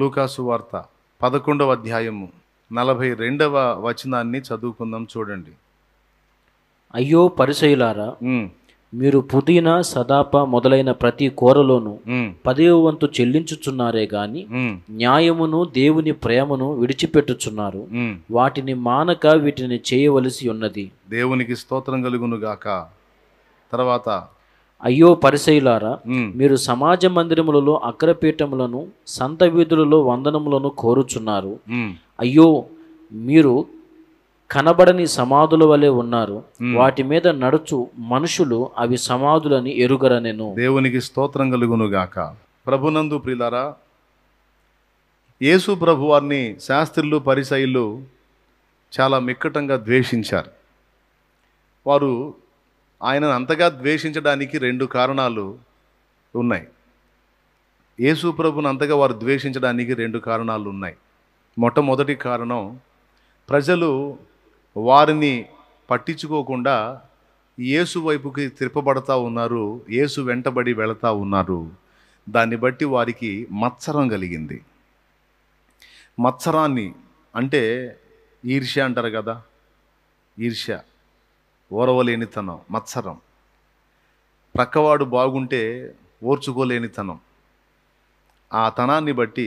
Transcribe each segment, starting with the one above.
లూకాసు వార్త పదకొండవ అధ్యాయము నలభై రెండవ వచనాన్ని చదువుకుందాం చూడండి అయ్యో పరిసయులారా మీరు పుదీనా సదాప మొదలైన ప్రతి కూరలోనూ పదే వంతు చెల్లించుచున్నారే గాని న్యాయమును దేవుని ప్రేమను విడిచిపెట్టుచున్నారు వాటిని మానక వీటిని చేయవలసి ఉన్నది దేవునికి స్తోత్రం కలుగును గాక తర్వాత అయ్యో పరిసయులారా మీరు సమాజ మందిరములలో అగ్రపీఠములను సంత వీధులలో వందనములను కోరుచున్నారు అయ్యో మీరు కనబడని సమాధుల వలె ఉన్నారు వాటి మీద నడుచు మనుషులు అవి సమాధులని ఎరుగరనెను దేవునికి స్తోత్రం కలుగును గాక ప్రభునందు ప్రిలారా యేసు ప్రభు వారిని శాస్త్రులు పరిసయులు చాలా మిక్కటంగా ద్వేషించారు వారు ఆయనను అంతగా ద్వేషించడానికి రెండు కారణాలు ఉన్నాయి యేసు ప్రభును అంతగా వారు ద్వేషించడానికి రెండు కారణాలు ఉన్నాయి మొట్టమొదటి కారణం ప్రజలు వారిని పట్టించుకోకుండా యేసు వైపుకి తిరపబడతా ఉన్నారు యేసు వెంటబడి వెళతా ఉన్నారు దాన్ని బట్టి వారికి మత్సరం కలిగింది మత్సరాన్ని అంటే ఈర్ష్య అంటారు కదా ఈర్ష్య ఓరవలేనితనం మత్సరం ప్రక్కవాడు బాగుంటే ఓర్చుకోలేనితనం ఆ తనాన్ని బట్టి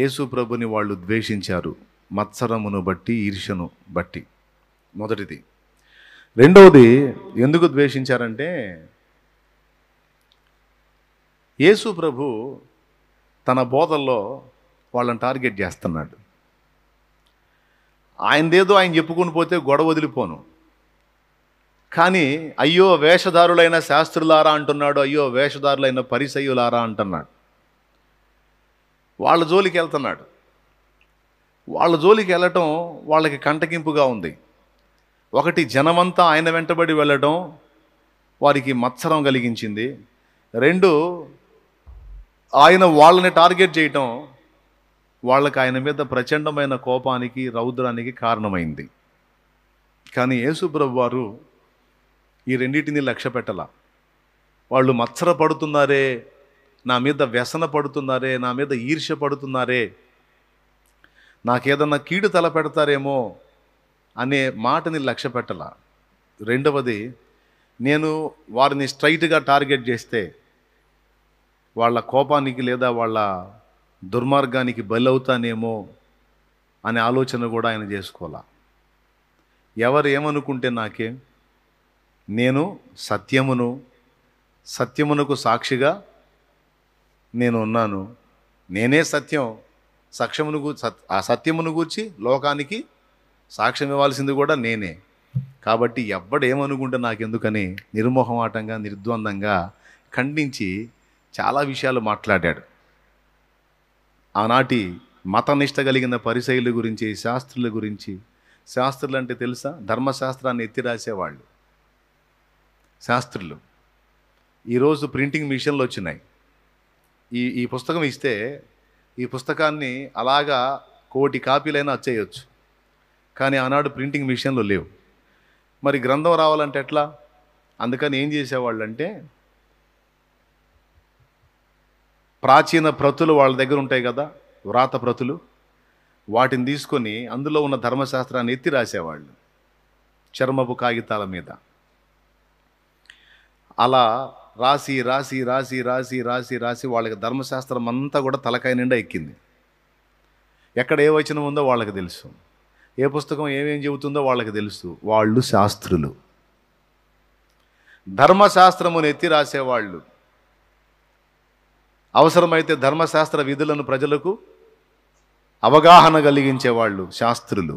యేసు ప్రభుని వాళ్ళు ద్వేషించారు మత్సరమును బట్టి ఈర్షను బట్టి మొదటిది రెండవది ఎందుకు ద్వేషించారంటే యేసు ప్రభు తన బోధల్లో వాళ్ళని టార్గెట్ చేస్తున్నాడు ఆయనదేదో ఆయన చెప్పుకొని పోతే గొడవ వదిలిపోను కానీ అయ్యో వేషధారులైన శాస్త్రులారా అంటున్నాడు అయ్యో వేషధారులైన పరిసయులారా అంటున్నాడు వాళ్ళ జోలికి వెళ్తున్నాడు వాళ్ళ జోలికి వెళ్ళటం వాళ్ళకి కంటకింపుగా ఉంది ఒకటి జనమంతా ఆయన వెంటబడి వెళ్ళటం వారికి మత్సరం కలిగించింది రెండు ఆయన వాళ్ళని టార్గెట్ చేయటం వాళ్ళకి ఆయన మీద ప్రచండమైన కోపానికి రౌద్రానికి కారణమైంది కానీ యేసుప్రభు వారు ఈ రెండింటిని లక్ష్య పెట్టాల వాళ్ళు మత్సర పడుతున్నారే నా మీద వ్యసన పడుతున్నారే నా మీద ఈర్ష్య పడుతున్నారే నాకేదన్నా కీడు తల పెడతారేమో అనే మాటని లక్ష్య పెట్టాల రెండవది నేను వారిని స్ట్రైట్గా టార్గెట్ చేస్తే వాళ్ళ కోపానికి లేదా వాళ్ళ దుర్మార్గానికి బలవుతానేమో అనే ఆలోచన కూడా ఆయన చేసుకోవాలా ఎవరు ఏమనుకుంటే నాకేం నేను సత్యమును సత్యమునకు సాక్షిగా నేను ఉన్నాను నేనే సత్యం సత్యమును ఆ సత్యమును గూర్చి లోకానికి సాక్ష్యం ఇవ్వాల్సింది కూడా నేనే కాబట్టి ఎవ్వడేమనుకుంటే నాకెందుకని నిర్మోహమాటంగా నిర్ద్వందంగా ఖండించి చాలా విషయాలు మాట్లాడాడు ఆనాటి మతనిష్ట కలిగిన పరిశైలు గురించి శాస్త్రుల గురించి శాస్త్రులు అంటే తెలుసా ధర్మశాస్త్రాన్ని ఎత్తి రాసేవాళ్ళు శాస్త్రులు ఈరోజు ప్రింటింగ్ మిషన్లు వచ్చినాయి ఈ ఈ పుస్తకం ఇస్తే ఈ పుస్తకాన్ని అలాగా కోటి కాపీలైనా వచ్చేయచ్చు కానీ ఆనాడు ప్రింటింగ్ మిషన్లు లేవు మరి గ్రంథం రావాలంటే ఎట్లా అందుకని ఏం చేసేవాళ్ళు అంటే ప్రాచీన ప్రతులు వాళ్ళ దగ్గర ఉంటాయి కదా వ్రాత ప్రతులు వాటిని తీసుకొని అందులో ఉన్న ధర్మశాస్త్రాన్ని ఎత్తి రాసేవాళ్ళు చర్మపు కాగితాల మీద అలా రాసి రాసి రాసి రాసి రాసి రాసి వాళ్ళకి ధర్మశాస్త్రం అంతా కూడా తలకాయ నిండా ఎక్కింది ఎక్కడ ఏ వచనం ఉందో వాళ్ళకి తెలుసు ఏ పుస్తకం ఏమేం చెబుతుందో వాళ్ళకి తెలుసు వాళ్ళు శాస్త్రులు ధర్మశాస్త్రమును ఎత్తి రాసేవాళ్ళు అవసరమైతే ధర్మశాస్త్ర విధులను ప్రజలకు అవగాహన కలిగించేవాళ్ళు శాస్త్రులు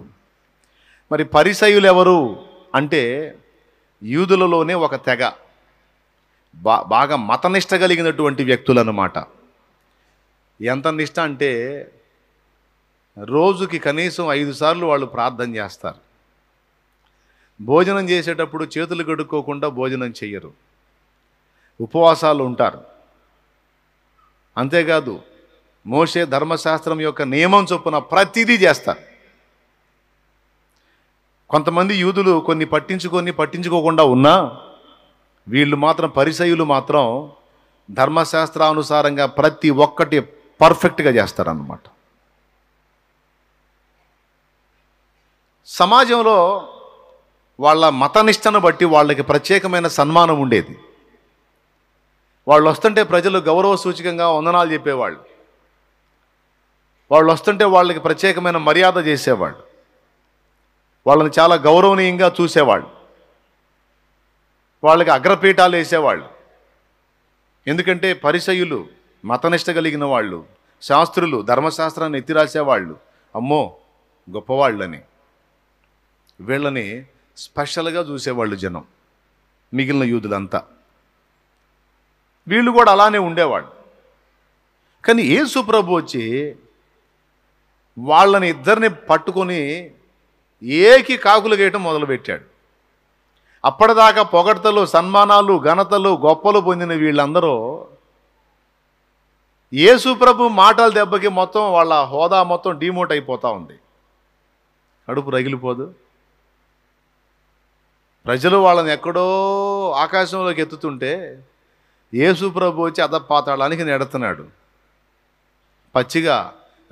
మరి పరిసయులు ఎవరు అంటే యూదులలోనే ఒక తెగ బా బాగా మతనిష్ట కలిగినటువంటి వ్యక్తులు అన్నమాట ఎంత నిష్ట అంటే రోజుకి కనీసం ఐదు సార్లు వాళ్ళు ప్రార్థన చేస్తారు భోజనం చేసేటప్పుడు చేతులు కడుక్కోకుండా భోజనం చెయ్యరు ఉపవాసాలు ఉంటారు అంతేకాదు మోసే ధర్మశాస్త్రం యొక్క నియమం చొప్పున ప్రతిదీ చేస్తారు కొంతమంది యూదులు కొన్ని పట్టించుకొని పట్టించుకోకుండా ఉన్నా వీళ్ళు మాత్రం పరిసయులు మాత్రం ధర్మశాస్త్రానుసారంగా ప్రతి ఒక్కటి పర్ఫెక్ట్గా చేస్తారన్నమాట సమాజంలో వాళ్ళ మతనిష్టను బట్టి వాళ్ళకి ప్రత్యేకమైన సన్మానం ఉండేది వాళ్ళు వస్తుంటే ప్రజలు గౌరవ సూచకంగా వందనాలు చెప్పేవాళ్ళు వాళ్ళు వస్తుంటే వాళ్ళకి ప్రత్యేకమైన మర్యాద చేసేవాళ్ళు వాళ్ళని చాలా గౌరవనీయంగా చూసేవాళ్ళు వాళ్ళకి అగ్రపీఠాలు వేసేవాళ్ళు ఎందుకంటే పరిసయులు మతనిష్ట కలిగిన వాళ్ళు శాస్త్రులు ధర్మశాస్త్రాన్ని ఎత్తిరాసేవాళ్ళు అమ్మో గొప్పవాళ్ళని వీళ్ళని స్పెషల్గా చూసేవాళ్ళు జనం మిగిలిన యూదులంతా వీళ్ళు కూడా అలానే ఉండేవాళ్ళు కానీ ఏ సుప్రభు వచ్చి వాళ్ళని ఇద్దరిని పట్టుకొని ఏకి కాకులు గేయటం మొదలుపెట్టాడు అప్పటిదాకా పొగడ్తలు సన్మానాలు ఘనతలు గొప్పలు పొందిన వీళ్ళందరూ ప్రభు మాటల దెబ్బకి మొత్తం వాళ్ళ హోదా మొత్తం డిమోట్ అయిపోతూ ఉంది కడుపు రగిలిపోదు ప్రజలు వాళ్ళని ఎక్కడో ఆకాశంలోకి ఎత్తుతుంటే ప్రభు వచ్చి అధపాతాళానికి నెడుతున్నాడు పచ్చిగా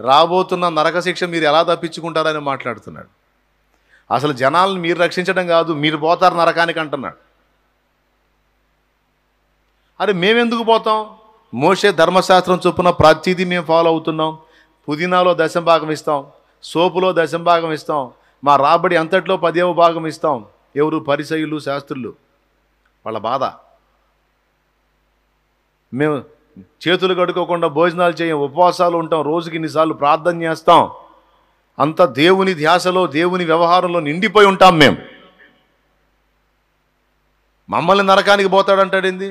రాబోతున్న నరకశిక్ష మీరు ఎలా తప్పించుకుంటారని మాట్లాడుతున్నాడు అసలు జనాలను మీరు రక్షించడం కాదు మీరు పోతారు నరకానికి అంటున్నాడు అరే మేమెందుకు పోతాం మోసే ధర్మశాస్త్రం చొప్పున ప్రతిదీ మేము ఫాలో అవుతున్నాం పుదీనాలో దశం భాగం ఇస్తాం సోపులో దశం భాగం ఇస్తాం మా రాబడి అంతట్లో పదేవ భాగం ఇస్తాం ఎవరు పరిసయులు శాస్త్రులు వాళ్ళ బాధ మేము చేతులు కడుక్కోకుండా భోజనాలు చేయం ఉపవాసాలు ఉంటాం రోజుకి ఇన్నిసార్లు ప్రార్థన చేస్తాం అంత దేవుని ధ్యాసలో దేవుని వ్యవహారంలో నిండిపోయి ఉంటాం మేము మమ్మల్ని నరకానికి పోతాడంటాడింది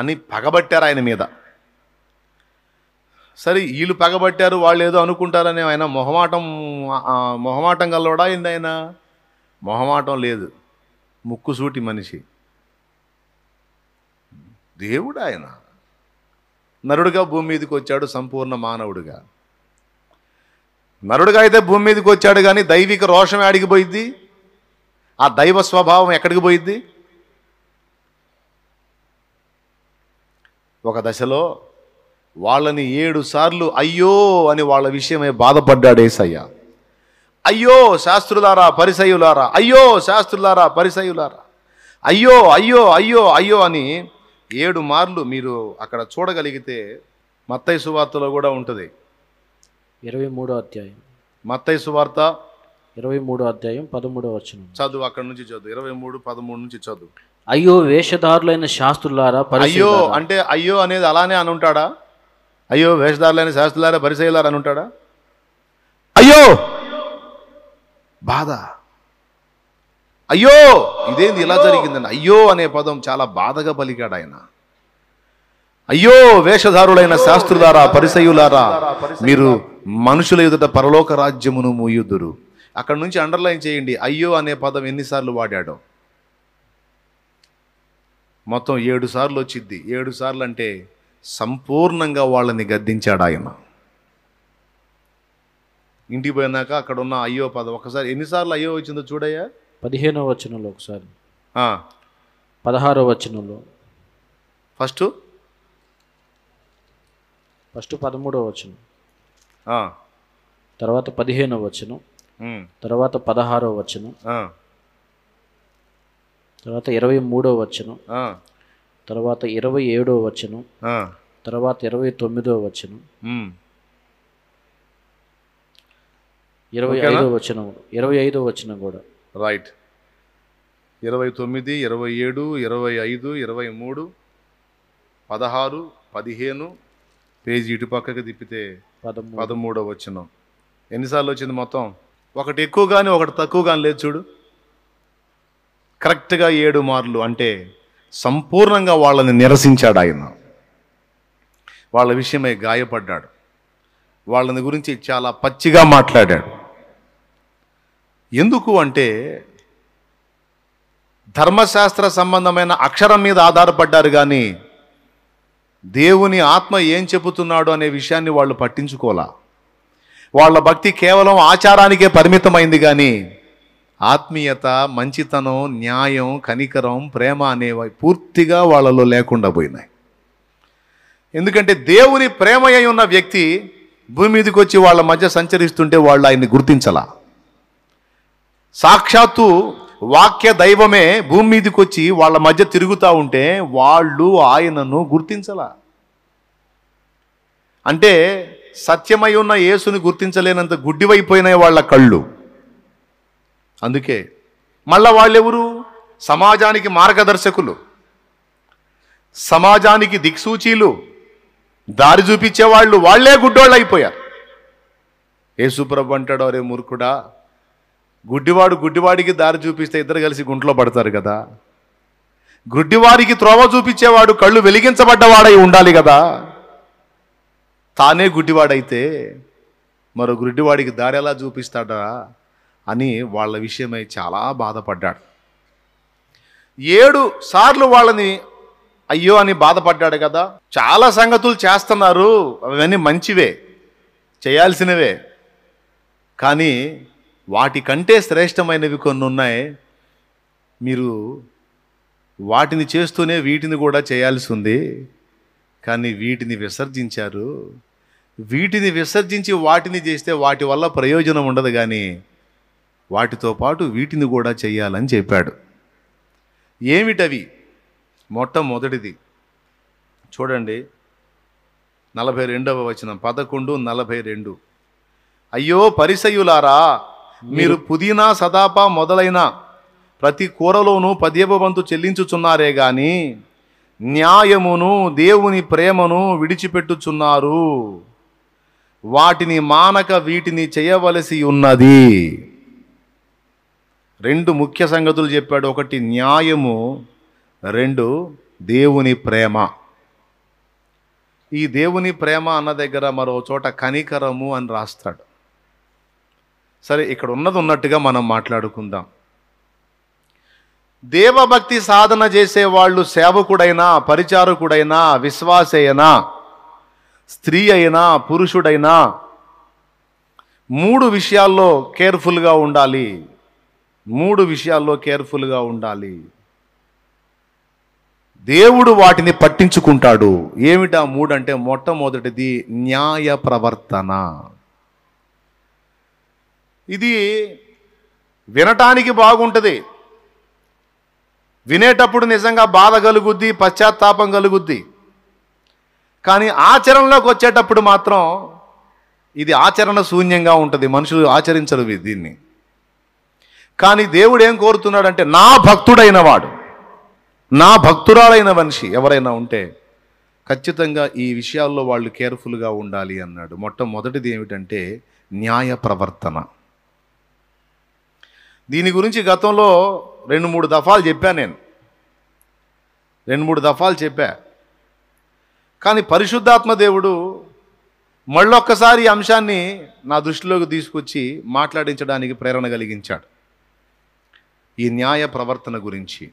అని పగబట్టారు ఆయన మీద సరే వీళ్ళు పగబట్టారు వాళ్ళు ఏదో అనుకుంటారని ఆయన మొహమాటం మొహమాటం గల్లోడా అయింది ఆయన మొహమాటం లేదు ముక్కుసూటి మనిషి దేవుడు ఆయన నరుడుగా భూమి మీదకి వచ్చాడు సంపూర్ణ మానవుడుగా నరుడుగా అయితే భూమి మీదకి వచ్చాడు కానీ దైవిక రోషం ఆడికి పోయిద్ది ఆ దైవ స్వభావం ఎక్కడికి పోయిద్ది ఒక దశలో వాళ్ళని ఏడు సార్లు అయ్యో అని వాళ్ళ విషయమై బాధపడ్డాడు ఏసయ్య అయ్యో శాస్త్రులారా పరిసయులారా అయ్యో శాస్త్రులారా పరిసయులారా అయ్యో అయ్యో అయ్యో అయ్యో అని ఏడు మార్లు మీరు అక్కడ చూడగలిగితే మత్తయ్య సువార్తలో కూడా ఉంటుంది ఇరవై మూడో అధ్యాయం మత్తయ్య సువార్త ఇరవై మూడో అధ్యాయం పదమూడో వచ్చిన చదువు అక్కడ నుంచి చదువు ఇరవై మూడు పదమూడు నుంచి చదువు అయ్యో వేషధారులైన శాస్త్రులారా అయ్యో అంటే అయ్యో అనేది అలానే అని ఉంటాడా అయ్యో వేషధారులైన శాస్త్రులారా పరిశైలారా అని ఉంటాడా అయ్యో బాధ అయ్యో ఇదేంది ఇలా జరిగిందండి అయ్యో అనే పదం చాలా బాధగా పలికాడు ఆయన అయ్యో వేషధారులైన శాస్త్రులారా పరిసయులారా మీరు మనుషుల ఎదుట పరలోక రాజ్యమును మూయుదురు అక్కడ నుంచి అండర్లైన్ చేయండి అయ్యో అనే పదం ఎన్నిసార్లు వాడాడు మొత్తం ఏడు సార్లు వచ్చింది ఏడు సార్లు అంటే సంపూర్ణంగా వాళ్ళని గద్దించాడు ఆయన ఇంటికి పోయినాక అక్కడ ఉన్న అయ్యో పదం ఒకసారి ఎన్నిసార్లు అయ్యో వచ్చిందో చూడయ్యా పదిహేనో వచనంలో ఒకసారి పదహారో వచనంలో ఫస్ట్ ఫస్ట్ పదమూడవ వచనం తర్వాత పదిహేనవ వచనం తర్వాత పదహారో వచనం తర్వాత ఇరవై మూడో వచనం తర్వాత ఇరవై ఏడో వచనం తర్వాత ఇరవై తొమ్మిదో వచనం ఇరవై ఐదో వచనం ఇరవై ఐదో వచనం కూడా రైట్ ఇరవై తొమ్మిది ఇరవై ఏడు ఇరవై ఐదు ఇరవై మూడు పదహారు పదిహేను పేజీ ఇటు పక్కకి తిప్పితే పదమూడవ వచ్చిన ఎన్నిసార్లు వచ్చింది మొత్తం ఒకటి ఎక్కువ కానీ ఒకటి తక్కువ కానీ లేదు చూడు కరెక్ట్గా ఏడు మార్లు అంటే సంపూర్ణంగా వాళ్ళని నిరసించాడు ఆయన వాళ్ళ విషయమై గాయపడ్డాడు వాళ్ళని గురించి చాలా పచ్చిగా మాట్లాడాడు ఎందుకు అంటే ధర్మశాస్త్ర సంబంధమైన అక్షరం మీద ఆధారపడ్డారు కానీ దేవుని ఆత్మ ఏం చెబుతున్నాడు అనే విషయాన్ని వాళ్ళు పట్టించుకోలా వాళ్ళ భక్తి కేవలం ఆచారానికే పరిమితమైంది కానీ ఆత్మీయత మంచితనం న్యాయం కనికరం ప్రేమ అనేవి పూర్తిగా వాళ్ళలో లేకుండా పోయినాయి ఎందుకంటే దేవుని ప్రేమ ఉన్న వ్యక్తి భూమి మీదకి వచ్చి వాళ్ళ మధ్య సంచరిస్తుంటే వాళ్ళు ఆయన్ని గుర్తించలా సాక్షాత్తు వాక్య దైవమే భూమి మీదకి వచ్చి వాళ్ళ మధ్య తిరుగుతూ ఉంటే వాళ్ళు ఆయనను గుర్తించాల అంటే సత్యమై ఉన్న యేసుని గుర్తించలేనంత గుడ్డివైపోయినాయి వాళ్ళ కళ్ళు అందుకే మళ్ళా వాళ్ళెవరు సమాజానికి మార్గదర్శకులు సమాజానికి దిక్సూచీలు దారి చూపించేవాళ్ళు వాళ్లే గుడ్డోళ్ళు అయిపోయారు యేసుప్రభు అంటాడు అరే మురుకుడా గుడ్డివాడు గుడ్డివాడికి దారి చూపిస్తే ఇద్దరు కలిసి గుంట్లో పడతారు కదా గుడ్డివాడికి త్రోవ చూపించేవాడు కళ్ళు వెలిగించబడ్డవాడై ఉండాలి కదా తానే గుడ్డివాడైతే మరో గుడ్డివాడికి దారి ఎలా చూపిస్తాడా అని వాళ్ళ విషయమై చాలా బాధపడ్డాడు ఏడు సార్లు వాళ్ళని అయ్యో అని బాధపడ్డాడు కదా చాలా సంగతులు చేస్తున్నారు అవన్నీ మంచివే చేయాల్సినవే కానీ వాటికంటే శ్రేష్టమైనవి కొన్ని ఉన్నాయి మీరు వాటిని చేస్తూనే వీటిని కూడా చేయాల్సి ఉంది కానీ వీటిని విసర్జించారు వీటిని విసర్జించి వాటిని చేస్తే వాటి వల్ల ప్రయోజనం ఉండదు కానీ వాటితో పాటు వీటిని కూడా చేయాలని చెప్పాడు ఏమిటవి మొట్టమొదటిది చూడండి నలభై రెండవ వచనం పదకొండు నలభై రెండు అయ్యో పరిసయులారా మీరు పుదీనా సదాప మొదలైన ప్రతి కూరలోనూ పదేప వంతు చెల్లించుచున్నారే గాని న్యాయమును దేవుని ప్రేమను విడిచిపెట్టుచున్నారు వాటిని మానక వీటిని చేయవలసి ఉన్నది రెండు ముఖ్య సంగతులు చెప్పాడు ఒకటి న్యాయము రెండు దేవుని ప్రేమ ఈ దేవుని ప్రేమ అన్న దగ్గర మరో చోట కనికరము అని రాస్తాడు సరే ఇక్కడ ఉన్నది ఉన్నట్టుగా మనం మాట్లాడుకుందాం దేవభక్తి సాధన చేసేవాళ్ళు సేవకుడైనా పరిచారకుడైనా విశ్వాసైనా స్త్రీ అయినా పురుషుడైనా మూడు విషయాల్లో కేర్ఫుల్గా ఉండాలి మూడు విషయాల్లో కేర్ఫుల్గా ఉండాలి దేవుడు వాటిని పట్టించుకుంటాడు ఏమిటా మూడంటే మొట్టమొదటిది న్యాయ ప్రవర్తన ఇది వినటానికి బాగుంటుంది వినేటప్పుడు నిజంగా బాధ కలుగుద్ది పశ్చాత్తాపం కలుగుద్ది కానీ ఆచరణలోకి వచ్చేటప్పుడు మాత్రం ఇది ఆచరణ శూన్యంగా ఉంటుంది మనుషులు ఆచరించరు దీన్ని కానీ దేవుడు ఏం కోరుతున్నాడంటే నా భక్తుడైన వాడు నా భక్తురాలైన మనిషి ఎవరైనా ఉంటే ఖచ్చితంగా ఈ విషయాల్లో వాళ్ళు కేర్ఫుల్గా ఉండాలి అన్నాడు మొట్టమొదటిది ఏమిటంటే న్యాయ ప్రవర్తన దీని గురించి గతంలో రెండు మూడు దఫాలు చెప్పా నేను రెండు మూడు దఫాలు చెప్పా కానీ పరిశుద్ధాత్మ దేవుడు మళ్ళొక్కసారి ఈ అంశాన్ని నా దృష్టిలోకి తీసుకొచ్చి మాట్లాడించడానికి ప్రేరణ కలిగించాడు ఈ న్యాయ ప్రవర్తన గురించి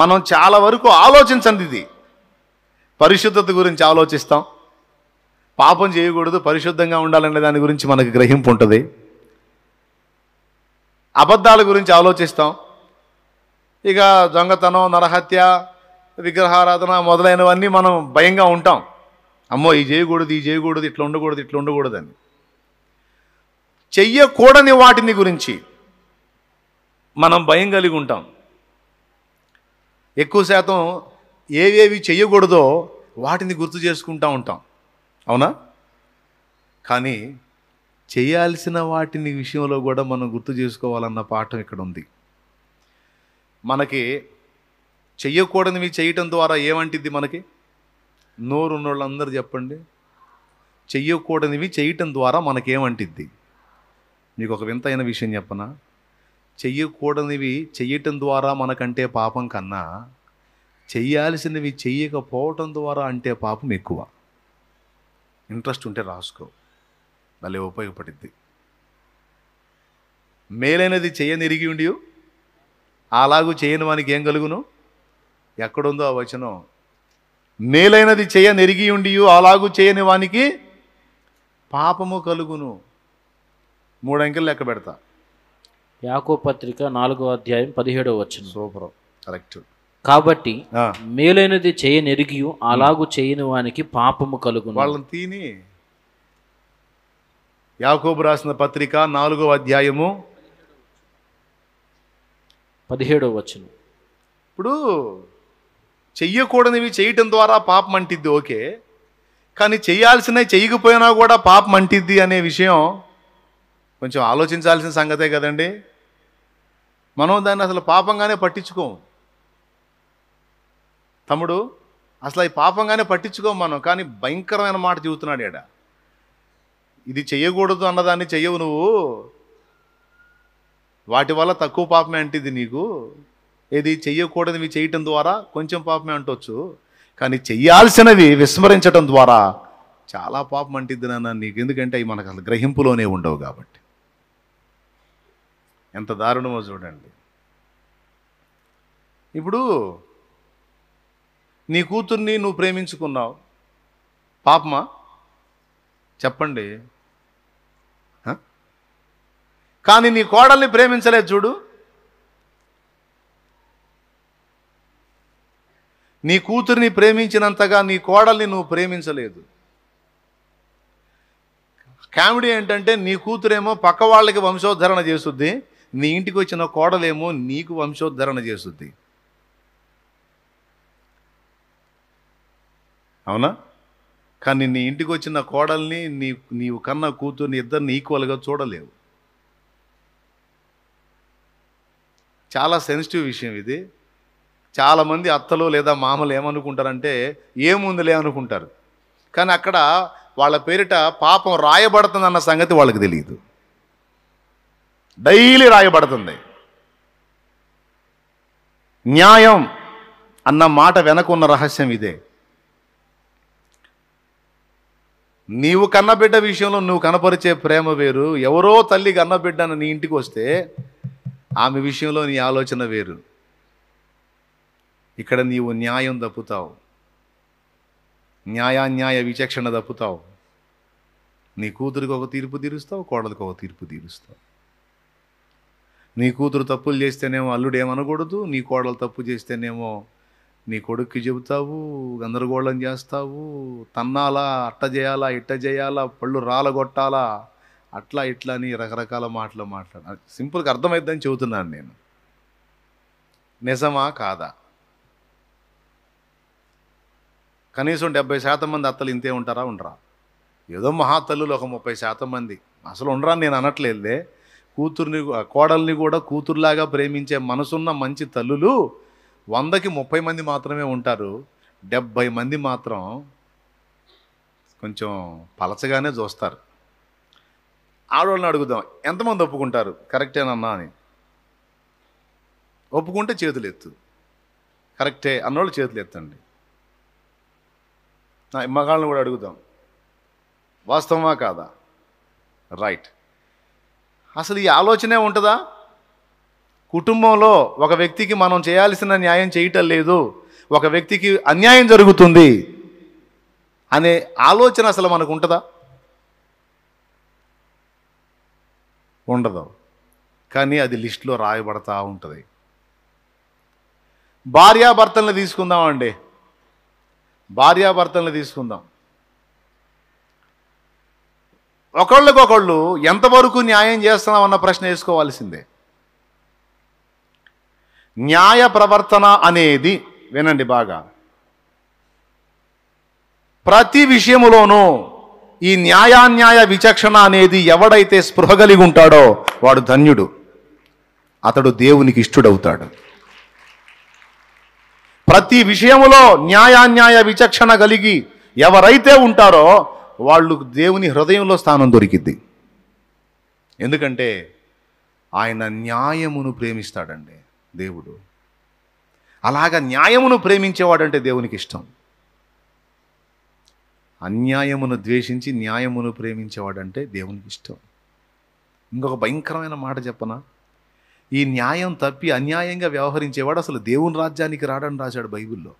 మనం చాలా వరకు ఆలోచించండి ఇది పరిశుద్ధత గురించి ఆలోచిస్తాం పాపం చేయకూడదు పరిశుద్ధంగా ఉండాలనే దాని గురించి మనకు గ్రహింపు ఉంటుంది అబద్ధాల గురించి ఆలోచిస్తాం ఇక దొంగతనం నరహత్య విగ్రహారాధన మొదలైనవన్నీ మనం భయంగా ఉంటాం అమ్మో ఈ చేయకూడదు ఈ చేయకూడదు ఇట్లా ఉండకూడదు ఇట్లా ఉండకూడదని చెయ్యకూడని వాటిని గురించి మనం భయం కలిగి ఉంటాం ఎక్కువ శాతం ఏవేవి చేయకూడదో వాటిని గుర్తు చేసుకుంటూ ఉంటాం అవునా కానీ చేయాల్సిన వాటిని విషయంలో కూడా మనం గుర్తు చేసుకోవాలన్న పాఠం ఇక్కడ ఉంది మనకి చెయ్యకూడనివి చేయటం ద్వారా ఏమంటిద్ది మనకి నోరు ఉన్నోళ్ళందరూ చెప్పండి చెయ్యకూడనివి చేయటం ద్వారా మనకేమంటిద్ది మీకు ఒక వింతైన విషయం చెప్పనా చెయ్యకూడనివి చెయ్యటం ద్వారా మనకంటే పాపం కన్నా చెయ్యాల్సినవి చెయ్యకపోవటం ద్వారా అంటే పాపం ఎక్కువ ఇంట్రెస్ట్ ఉంటే రాసుకో భలే ఉపయోగపడింది మేలైనది చేయనిరిగి ఉండి అలాగూ చేయని వానికి ఏం కలుగును ఎక్కడుందో ఆ వచనం మేలైనది చేయనెరిగి ఉండి అలాగూ చేయని వానికి పాపము కలుగును మూడంకెలు లెక్క పెడతా యాకో పత్రిక నాలుగో అధ్యాయం పదిహేడో వచ్చిన సూపర్ కరెక్ట్ కాబట్టి మేలైనది చేయనెరిగి అలాగూ చేయని వానికి పాపము కలుగును వాళ్ళని తిని యాకోబు రాసిన పత్రిక నాలుగో అధ్యాయము పదిహేడవ వచ్చిన ఇప్పుడు చెయ్యకూడనివి చేయటం ద్వారా పాపం అంటిద్ది ఓకే కానీ చేయాల్సినవి చేయకపోయినా కూడా పాపం అంటిద్ది అనే విషయం కొంచెం ఆలోచించాల్సిన సంగతే కదండి మనం దాన్ని అసలు పాపంగానే పట్టించుకోం తమ్ముడు అసలు ఈ పాపంగానే పట్టించుకోం మనం కానీ భయంకరమైన మాట చెబుతున్నాడు ఏడా ఇది చెయ్యకూడదు అన్నదాన్ని చెయ్యవు నువ్వు వాటి వల్ల తక్కువ పాపమే అంటిది నీకు ఏది చెయ్యకూడదు చేయటం ద్వారా కొంచెం పాపమే అంటొచ్చు కానీ చెయ్యాల్సినవి విస్మరించటం ద్వారా చాలా పాపం అంటిద్ది నాన్న నీకు ఎందుకంటే అవి మనకు అసలు గ్రహింపులోనే ఉండవు కాబట్టి ఎంత దారుణమో చూడండి ఇప్పుడు నీ కూతుర్ని నువ్వు ప్రేమించుకున్నావు పాపమా చెప్పండి కానీ నీ కోడల్ని ప్రేమించలేదు చూడు నీ కూతురిని ప్రేమించినంతగా నీ కోడల్ని నువ్వు ప్రేమించలేదు కామెడీ ఏంటంటే నీ కూతురేమో పక్క వాళ్ళకి వంశోద్ధరణ చేస్తుంది నీ ఇంటికి వచ్చిన కోడలేమో నీకు వంశోద్ధరణ చేస్తుంది అవునా కానీ నీ ఇంటికి వచ్చిన కోడల్ని నీ నీవు కన్న కూతుర్ని ఇద్దరిని ఈక్వల్గా చూడలేవు చాలా సెన్సిటివ్ విషయం ఇది చాలామంది అత్తలు లేదా మామలు ఏమనుకుంటారంటే ఏముందిలే అనుకుంటారు కానీ అక్కడ వాళ్ళ పేరిట పాపం రాయబడుతుందన్న సంగతి వాళ్ళకి తెలియదు డైలీ రాయబడుతుంది న్యాయం అన్న మాట వెనక ఉన్న రహస్యం ఇదే నీవు కన్నబిడ్డ విషయంలో నువ్వు కనపరిచే ప్రేమ వేరు ఎవరో తల్లి కన్నబిడ్డను నీ ఇంటికి వస్తే ఆమె విషయంలో నీ ఆలోచన వేరు ఇక్కడ నీవు న్యాయం తప్పుతావు న్యాయాన్యాయ విచక్షణ తప్పుతావు నీ కూతురికి ఒక తీర్పు తీరుస్తావు కోడలికి ఒక తీర్పు తీరుస్తావు నీ కూతురు తప్పులు చేస్తేనేమో అల్లుడు ఏమనకూడదు నీ కోడలు తప్పు చేస్తేనేమో నీ కొడుక్కి చెబుతావు గందరగోళం చేస్తావు తన్నాలా అట్ట చేయాలా ఇట్ట చేయాలా పళ్ళు రాలగొట్టాలా అట్లా ఇట్లా అని రకరకాల మాటలు మాట్లాడ సింపుల్గా అర్థమవుద్దని చెబుతున్నాను నేను నిజమా కాదా కనీసం డెబ్బై శాతం మంది అత్తలు ఇంతే ఉంటారా ఉండరా ఏదో మహాతల్లులు ఒక ముప్పై శాతం మంది అసలు ఉండరా నేను అనట్లేదే కూతుర్ని కోడల్ని కూడా కూతురులాగా ప్రేమించే మనసున్న మంచి తల్లులు వందకి ముప్పై మంది మాత్రమే ఉంటారు డెబ్భై మంది మాత్రం కొంచెం పలచగానే చూస్తారు ఆడవాళ్ళని అడుగుదాం ఎంతమంది ఒప్పుకుంటారు కరెక్టేనన్నా అని ఒప్పుకుంటే చేతులు ఎత్తు కరెక్టే అన్నోళ్ళు చేతులు ఎత్తండి నా మగాళ్ళని కూడా అడుగుదాం వాస్తవమా కాదా రైట్ అసలు ఈ ఆలోచనే ఉంటుందా కుటుంబంలో ఒక వ్యక్తికి మనం చేయాల్సిన న్యాయం చేయటం లేదు ఒక వ్యక్తికి అన్యాయం జరుగుతుంది అనే ఆలోచన అసలు మనకు ఉంటుందా ఉండదు కానీ అది లిస్టులో రాయబడతా ఉంటుంది భార్యాభర్తలను అండి భార్యాభర్తలను తీసుకుందాం ఒకళ్ళకొకళ్ళు ఎంతవరకు న్యాయం చేస్తున్నామన్న ప్రశ్న వేసుకోవాల్సిందే న్యాయ ప్రవర్తన అనేది వినండి బాగా ప్రతి విషయములోనూ ఈ న్యాయాన్యాయ విచక్షణ అనేది ఎవడైతే స్పృహ కలిగి ఉంటాడో వాడు ధన్యుడు అతడు దేవునికి ఇష్టడవుతాడు ప్రతి విషయములో న్యాయాన్యాయ విచక్షణ కలిగి ఎవరైతే ఉంటారో వాళ్ళు దేవుని హృదయంలో స్థానం దొరికిద్ది ఎందుకంటే ఆయన న్యాయమును ప్రేమిస్తాడండి దేవుడు అలాగ న్యాయమును ప్రేమించేవాడంటే దేవునికి ఇష్టం అన్యాయమును ద్వేషించి న్యాయమును ప్రేమించేవాడంటే దేవునికి ఇష్టం ఇంకొక భయంకరమైన మాట చెప్పనా ఈ న్యాయం తప్పి అన్యాయంగా వ్యవహరించేవాడు అసలు దేవుని రాజ్యానికి రాడని రాశాడు బైబిల్లో